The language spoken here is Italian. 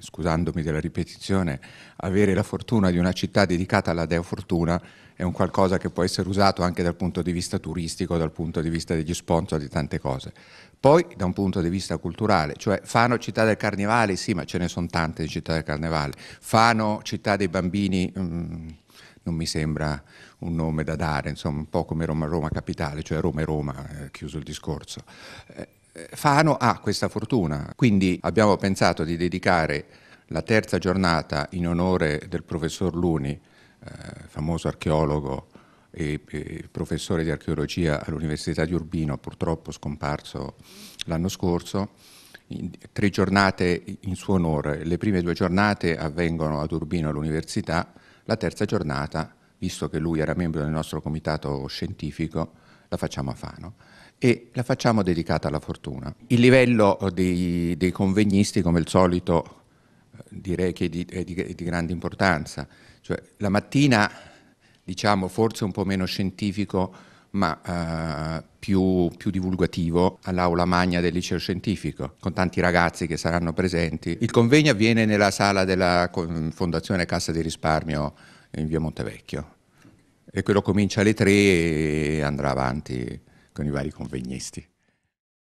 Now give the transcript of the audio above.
scusandomi della ripetizione, avere la fortuna di una città dedicata alla Dea Fortuna è un qualcosa che può essere usato anche dal punto di vista turistico, dal punto di vista degli sponsor, di tante cose. Poi da un punto di vista culturale, cioè Fano città del carnevale, sì, ma ce ne sono tante di città del carnevale. Fano città dei bambini, mm, non mi sembra un nome da dare, insomma, un po' come Roma, Roma capitale, cioè Roma è Roma, eh, chiuso il discorso. Eh, Fano ha questa fortuna, quindi abbiamo pensato di dedicare la terza giornata in onore del professor Luni, eh, famoso archeologo e, e, professore di archeologia all'Università di Urbino, purtroppo scomparso l'anno scorso, in, tre giornate in suo onore. Le prime due giornate avvengono ad Urbino all'università, la terza giornata visto che lui era membro del nostro comitato scientifico, la facciamo a Fano e la facciamo dedicata alla fortuna. Il livello dei, dei convegnisti, come al solito, direi che è di, è di, è di grande importanza. Cioè, la mattina, diciamo, forse un po' meno scientifico, ma eh, più, più, divulgativo all'aula magna del liceo scientifico, con tanti ragazzi che saranno presenti. Il convegno avviene nella sala della Fondazione Cassa di Risparmio in via Montevecchio. E quello comincia alle tre e andrà avanti con i vari convegnisti.